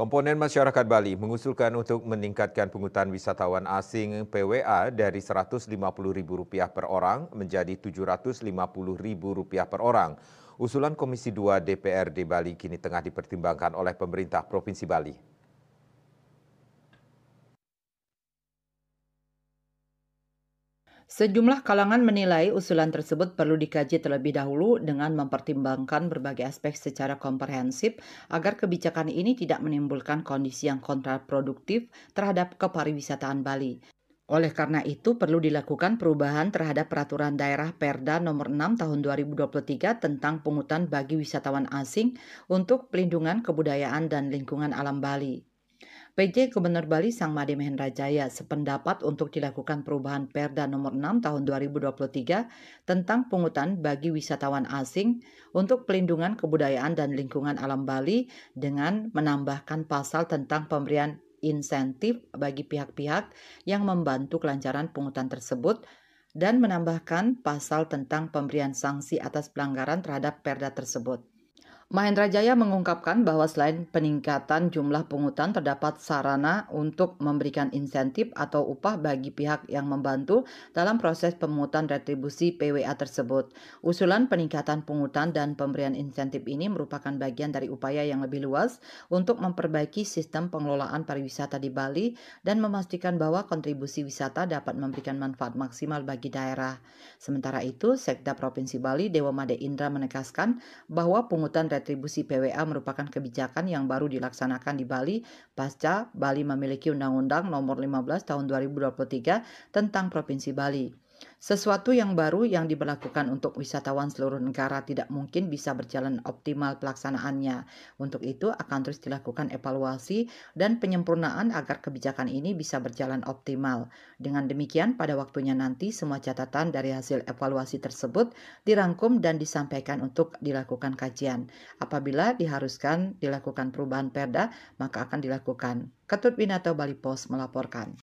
Komponen masyarakat Bali mengusulkan untuk meningkatkan pungutan wisatawan asing PWA dari Rp150.000 per orang menjadi Rp750.000 per orang. Usulan Komisi 2 DPRD Bali kini tengah dipertimbangkan oleh pemerintah Provinsi Bali. Sejumlah kalangan menilai usulan tersebut perlu dikaji terlebih dahulu dengan mempertimbangkan berbagai aspek secara komprehensif agar kebijakan ini tidak menimbulkan kondisi yang kontraproduktif terhadap kepariwisataan Bali. Oleh karena itu, perlu dilakukan perubahan terhadap peraturan daerah Perda nomor 6 tahun 2023 tentang pungutan bagi wisatawan asing untuk pelindungan kebudayaan dan lingkungan alam Bali. PJ Gubernur Bali Sang Made Jaya sependapat untuk dilakukan perubahan Perda nomor 6 tahun 2023 tentang pungutan bagi wisatawan asing untuk pelindungan kebudayaan dan lingkungan alam Bali dengan menambahkan pasal tentang pemberian insentif bagi pihak-pihak yang membantu kelancaran pungutan tersebut dan menambahkan pasal tentang pemberian sanksi atas pelanggaran terhadap perda tersebut. Mahendra Jaya mengungkapkan bahwa selain peningkatan jumlah pungutan terdapat sarana untuk memberikan insentif atau upah bagi pihak yang membantu dalam proses pemungutan retribusi PWA tersebut. Usulan peningkatan pungutan dan pemberian insentif ini merupakan bagian dari upaya yang lebih luas untuk memperbaiki sistem pengelolaan pariwisata di Bali dan memastikan bahwa kontribusi wisata dapat memberikan manfaat maksimal bagi daerah. Sementara itu, Sekda Provinsi Bali Dewa Made Indra menegaskan bahwa pungutan retribusi retribusi PWA merupakan kebijakan yang baru dilaksanakan di Bali pasca Bali memiliki Undang-Undang Nomor 15 Tahun 2023 tentang Provinsi Bali. Sesuatu yang baru yang diberlakukan untuk wisatawan seluruh negara tidak mungkin bisa berjalan optimal pelaksanaannya. Untuk itu akan terus dilakukan evaluasi dan penyempurnaan agar kebijakan ini bisa berjalan optimal. Dengan demikian pada waktunya nanti semua catatan dari hasil evaluasi tersebut dirangkum dan disampaikan untuk dilakukan kajian. Apabila diharuskan dilakukan perubahan perda, maka akan dilakukan. Ketut Winato Bali Pos melaporkan.